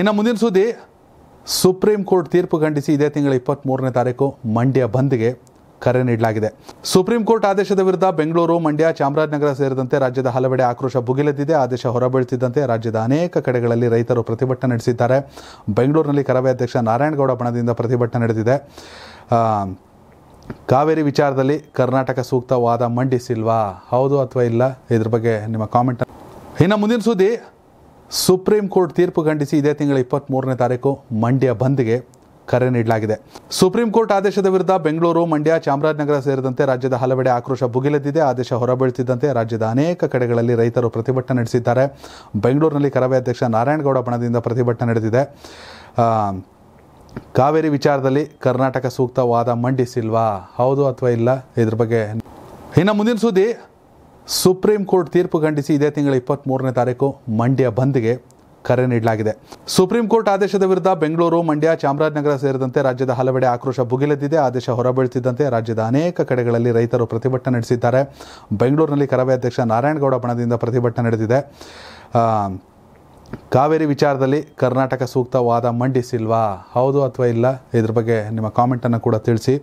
ಇನ್ನು ಮುಂದಿನ ಸುದ್ದಿ ಸುಪ್ರೀಂ ಕೋರ್ಟ್ ತೀರ್ಪು ಖಂಡಿಸಿ ಇದೇ ತಿಂಗಳ ಇಪ್ಪತ್ತ್ಮೂರನೇ ತಾರೀಕು ಮಂಡ್ಯ ಬಂದ್ಗೆ ಕರೆ ನೀಡಲಾಗಿದೆ ಸುಪ್ರೀಂ ಕೋರ್ಟ್ ಆದೇಶದ ವಿರುದ್ಧ ಬೆಂಗಳೂರು ಮಂಡ್ಯ ಚಾಮರಾಜನಗರ ಸೇರಿದಂತೆ ರಾಜ್ಯದ ಹಲವೆಡೆ ಆಕ್ರೋಶ ಭುಗಿಲೆದ್ದಿದೆ ಆದೇಶ ಹೊರಬೀಳುತ್ತಿದ್ದಂತೆ ರಾಜ್ಯದ ಅನೇಕ ಕಡೆಗಳಲ್ಲಿ ರೈತರು ಪ್ರತಿಭಟನೆ ನಡೆಸಿದ್ದಾರೆ ಬೆಂಗಳೂರಿನಲ್ಲಿ ಕರವೇ ಅಧ್ಯಕ್ಷ ನಾರಾಯಣಗೌಡ ಬಣದಿಂದ ಪ್ರತಿಭಟನೆ ನಡೆದಿದೆ ಕಾವೇರಿ ವಿಚಾರದಲ್ಲಿ ಕರ್ನಾಟಕ ಸೂಕ್ತವಾದ ಮಂಡಿಸಿಲ್ವಾ ಹೌದು ಅಥವಾ ಇಲ್ಲ ಇದ್ರ ಬಗ್ಗೆ ನಿಮ್ಮ ಕಾಮೆಂಟ್ ಇನ್ನು ಮುಂದಿನ ಸುದ್ದಿ ಸುಪ್ರೀಂ ಕೋರ್ಟ್ ತೀರ್ಪು ಖಂಡಿಸಿ ಇದೇ ತಿಂಗಳ ಮೂರನೇ ತಾರೀಕು ಮಂಡ್ಯ ಬಂದ್ಗೆ ಕರೆ ನೀಡಲಾಗಿದೆ ಸುಪ್ರೀಂ ಕೋರ್ಟ್ ಆದೇಶದ ವಿರುದ್ಧ ಬೆಂಗಳೂರು ಮಂಡ್ಯ ಚಾಮರಾಜನಗರ ಸೇರಿದಂತೆ ರಾಜ್ಯದ ಹಲವೆಡೆ ಆಕ್ರೋಶ ಭುಗಿಲೆದ್ದಿದೆ ಆದೇಶ ಹೊರಬೀಳುತ್ತಿದ್ದಂತೆ ರಾಜ್ಯದ ಅನೇಕ ಕಡೆಗಳಲ್ಲಿ ರೈತರು ಪ್ರತಿಭಟನೆ ನಡೆಸಿದ್ದಾರೆ ಬೆಂಗಳೂರಿನಲ್ಲಿ ಕರವೇ ಅಧ್ಯಕ್ಷ ನಾರಾಯಣಗೌಡ ಬಣದಿಂದ ಪ್ರತಿಭಟನೆ ನಡೆದಿದೆ ಕಾವೇರಿ ವಿಚಾರದಲ್ಲಿ ಕರ್ನಾಟಕ ಸೂಕ್ತವಾದ ಮಂಡಿಸಿಲ್ವಾ ಹೌದು ಅಥವಾ ಇಲ್ಲ ಇದ್ರ ಬಗ್ಗೆ ಇನ್ನು ಮುಂದಿನ ಸುದ್ದಿ ಸುಪ್ರೀಂ ಕೋರ್ಟ್ ತೀರ್ಪು ಖಂಡಿಸಿ ಇದೇ ತಿಂಗಳ ಇಪ್ಪತ್ತ್ಮೂರನೇ ತಾರೀಕು ಮಂಡ್ಯ ಬಂದ್ಗೆ ಕರೆ ನೀಡಲಾಗಿದೆ ಸುಪ್ರೀಂ ಕೋರ್ಟ್ ಆದೇಶದ ವಿರುದ್ಧ ಬೆಂಗಳೂರು ಮಂಡ್ಯ ಚಾಮರಾಜನಗರ ಸೇರಿದಂತೆ ರಾಜ್ಯದ ಹಲವೆಡೆ ಆಕ್ರೋಶ ಭುಗಿಲೆದ್ದಿದೆ ಆದೇಶ ಹೊರಬೀಳುತ್ತಿದ್ದಂತೆ ರಾಜ್ಯದ ಅನೇಕ ಕಡೆಗಳಲ್ಲಿ ರೈತರು ಪ್ರತಿಭಟನೆ ನಡೆಸಿದ್ದಾರೆ ಬೆಂಗಳೂರಿನಲ್ಲಿ ಕರವೇ ಅಧ್ಯಕ್ಷ ನಾರಾಯಣಗೌಡ ಬಣದಿಂದ ಪ್ರತಿಭಟನೆ ನಡೆದಿದೆ ಕಾವೇರಿ ವಿಚಾರದಲ್ಲಿ ಕರ್ನಾಟಕ ಸೂಕ್ತವಾದ ಮಂಡಿಸಿಲ್ವಾ ಹೌದು ಅಥವಾ ಇಲ್ಲ ಇದ್ರ ಬಗ್ಗೆ ನಿಮ್ಮ ಕಾಮೆಂಟನ್ನು ಕೂಡ ತಿಳಿಸಿ